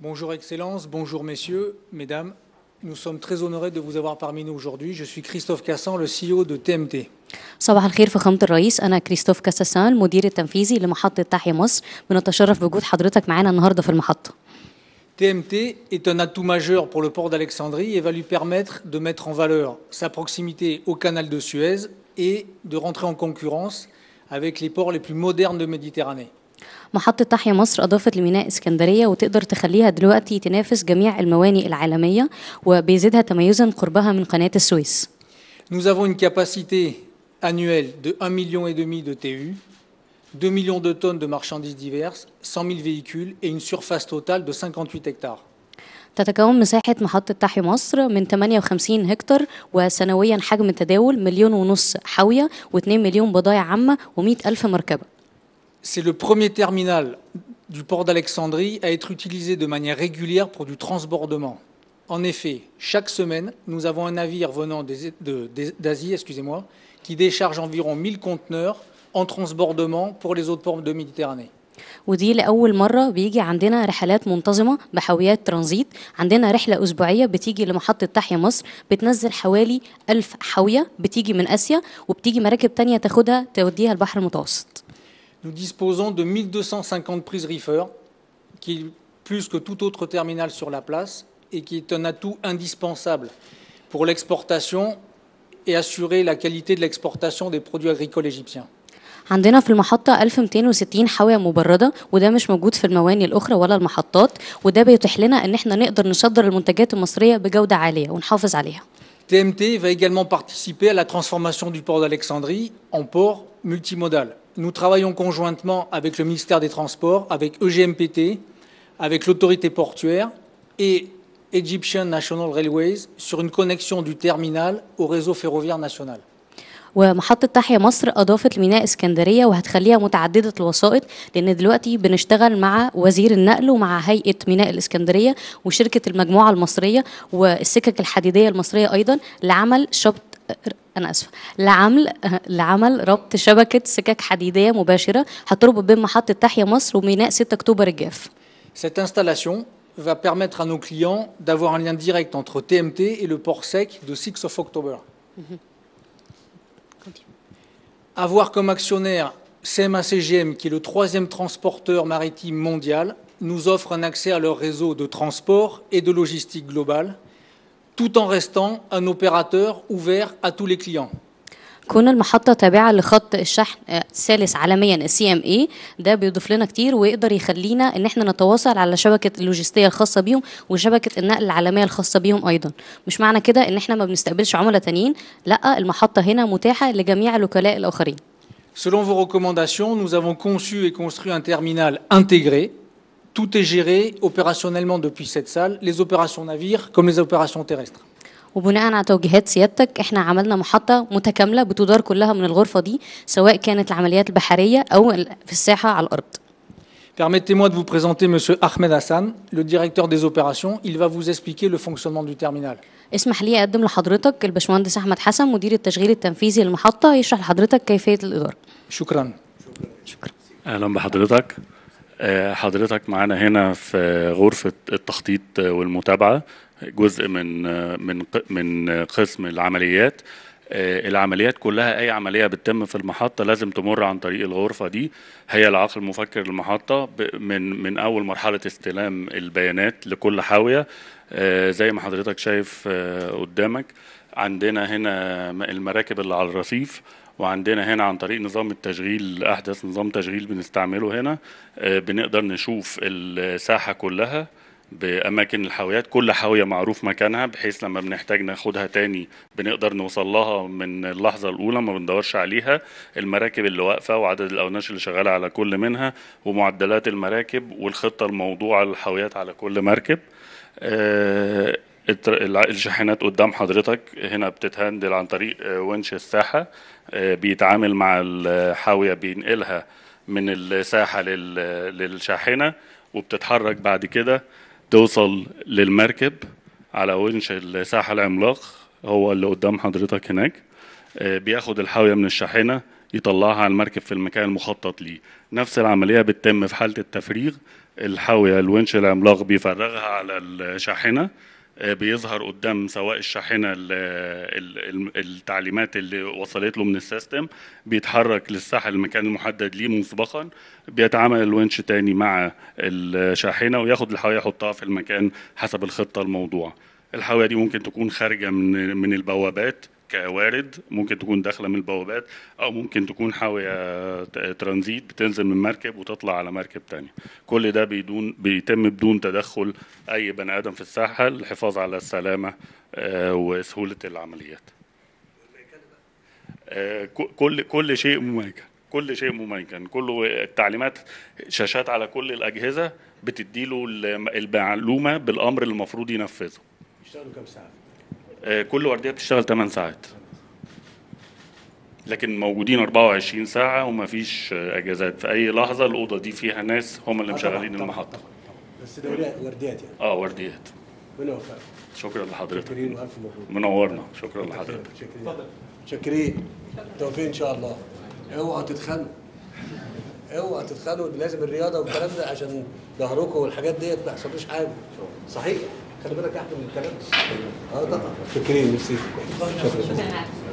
Bonjour Excellence, bonjour Messieurs, Mesdames. Nous sommes très honorés de vous avoir parmi nous aujourd'hui. Je suis Christophe Cassan, le CEO de TMT. TMT est un atout majeur pour le port d'Alexandrie et va lui permettre de mettre en valeur sa proximité au canal de Suez et de rentrer en concurrence avec les ports les plus modernes de Méditerranée. Nous avons une capacité annuelle de 1,5 million et demi de TU, 2 millions de tonnes de marchandises diverses, 100 000 véhicules et une surface totale de 58 hectares. C'est le premier terminal du port d'Alexandrie à être utilisé de manière régulière pour du transbordement. En effet, chaque semaine, nous avons un navire venant e- d'Asie, excusez-moi, qui décharge environ 1000 conteneurs en transbordement pour les autres ports de Méditerranée. ودي لأول مرة بيجي عندنا رحلات منتظمة بحاويات ترانزيت عندنا رحلة أسبوعية بتيجي لمحطة تحيا مصر بتنزل حوالي ألف حاوية بتيجي من آسيا وبتيجي مراكب تانية تاخدها توديها البحر المتوسط Nous disposons de 1250 prises reefer, qui est plus que tout autre terminal sur la place et qui est un atout indispensable pour l'exportation et assurer la qualité de l'exportation des produits agricoles égyptiens. عندنا في المحطة 1260 حاوية مبردة وده مش موجود في المواني الأخرى ولا المحطات وده بيتيح لنا إن احنا نقدر نصدر المنتجات المصرية بجودة عالية ونحافظ عليها. TMT va également participer à la transformation du port d'Alexandrie en port multimodal. Nous travaillons conjointement avec le ministère des Transports, avec EGMPT, avec l'autorité portuaire et Egyptian National Railways sur une connexion du terminal au réseau ferroviaire national. ومحطه تحيا مصر اضافت لميناء اسكندريه وهتخليها متعدده الوسائط لان دلوقتي بنشتغل مع وزير النقل ومع هيئه ميناء الاسكندريه وشركه المجموعه المصريه والسكك الحديديه المصريه ايضا لعمل شبط انا اسفه لعمل لعمل ربط شبكه سكك حديديه مباشره هتربط بين محطه تحيا مصر وميناء 6 اكتوبر الجاف Cette installation va permettre à nos clients d'avoir un lien direct entre TMT et le port sec de 6 of October. Mm -hmm. Avoir comme actionnaire CMACGM, qui est le troisième transporteur maritime mondial, nous offre un accès à leur réseau de transport et de logistique global, tout en restant un opérateur ouvert à tous les clients. كون المحطه تابعه لخط الشحن الثالث عالميا السي ام اي ده بيضيف لنا كتير ويقدر يخلينا ان احنا نتواصل على شبكه اللوجستيه الخاصه بيهم وشبكه النقل العالميه الخاصه بيهم ايضا مش معنى كده ان احنا ما بنستقبلش عملاء تانيين لا المحطه هنا متاحه لجميع الوكلاء الاخرين Selon vos recommandations, nous avons conçu et construit un terminal intégré. Tout est géré opérationnellement depuis cette salle, les opérations navires comme les opérations terrestres. وبناء على توجيهات سيادتك احنا عملنا محطه متكامله بتدار كلها من الغرفه دي سواء كانت العمليات البحريه او في الساحه على الارض Permettez-moi de vous présenter M. Ahmed Hassan, le directeur des opérations. Il va vous expliquer le fonctionnement du terminal. اسمح لي اقدم لحضرتك الباشمهندس احمد حسن مدير التشغيل التنفيذي للمحطه يشرح لحضرتك كيفيه الاداره. شكرا. شكرا. اهلا بحضرتك. آه، حضرتك معانا هنا في غرفه التخطيط والمتابعه. جزء من من من قسم العمليات آه، العمليات كلها اي عمليه بتتم في المحطه لازم تمر عن طريق الغرفه دي هي العقل المفكر للمحطه من من اول مرحله استلام البيانات لكل حاويه آه، زي ما حضرتك شايف آه، قدامك عندنا هنا المراكب اللي على الرصيف وعندنا هنا عن طريق نظام التشغيل احدث نظام تشغيل بنستعمله هنا بنقدر نشوف الساحه كلها باماكن الحاويات كل حاويه معروف مكانها بحيث لما بنحتاج ناخدها تاني بنقدر نوصل لها من اللحظه الاولى ما بندورش عليها المراكب اللي واقفه وعدد الاوناش اللي شغاله على كل منها ومعدلات المراكب والخطه الموضوعه للحاويات على كل مركب آه، الشاحنات قدام حضرتك هنا بتتهندل عن طريق آه، ونش الساحه آه، بيتعامل مع الحاويه بينقلها من الساحه للشاحنه وبتتحرك بعد كده توصل للمركب على ونش الساحه العملاق هو اللي قدام حضرتك هناك آه، بياخد الحاويه من الشاحنه يطلعها على المركب في المكان المخطط ليه نفس العمليه بتتم في حاله التفريغ الحاويه الونش العملاق بيفرغها على الشاحنه آه، بيظهر قدام سواء الشاحنه التعليمات اللي وصلت له من السيستم بيتحرك للساحه المكان المحدد ليه مسبقا بيتعامل الونش تاني مع الشاحنه وياخد الحاويه يحطها في المكان حسب الخطه الموضوعه الحاويه دي ممكن تكون خارجه من من البوابات كوارد ممكن تكون داخله من البوابات او ممكن تكون حاويه ترانزيت بتنزل من مركب وتطلع على مركب ثانيه كل ده بدون بيتم بدون تدخل اي بني ادم في الساحه للحفاظ على السلامه آه، وسهوله العمليات آه، كل كل شيء مميكن كل شيء مميكن كله التعليمات شاشات على كل الاجهزه بتدي له المعلومه بالامر اللي المفروض ينفذه يشتغلوا كم ساعه آه، كل ورديه بتشتغل 8 ساعات لكن موجودين 24 ساعه وما فيش آه، اجازات في اي لحظه الاوضه دي فيها ناس هم اللي مشغلين المحطه بس ده ورديات يعني اه ورديات ربنا طيب. شكرا لحضرتك منورنا شكرا لحضرتك شكرين شكرين توفيق ان شاء الله اوعوا تتخانقوا اوعوا تتخانقوا لازم الرياضه والكلام ده عشان ظهركم والحاجات ديت ما يحصلوش حاجه صحيح خلي بالك احمد من الكلام اه طبعا فاكرين شكرا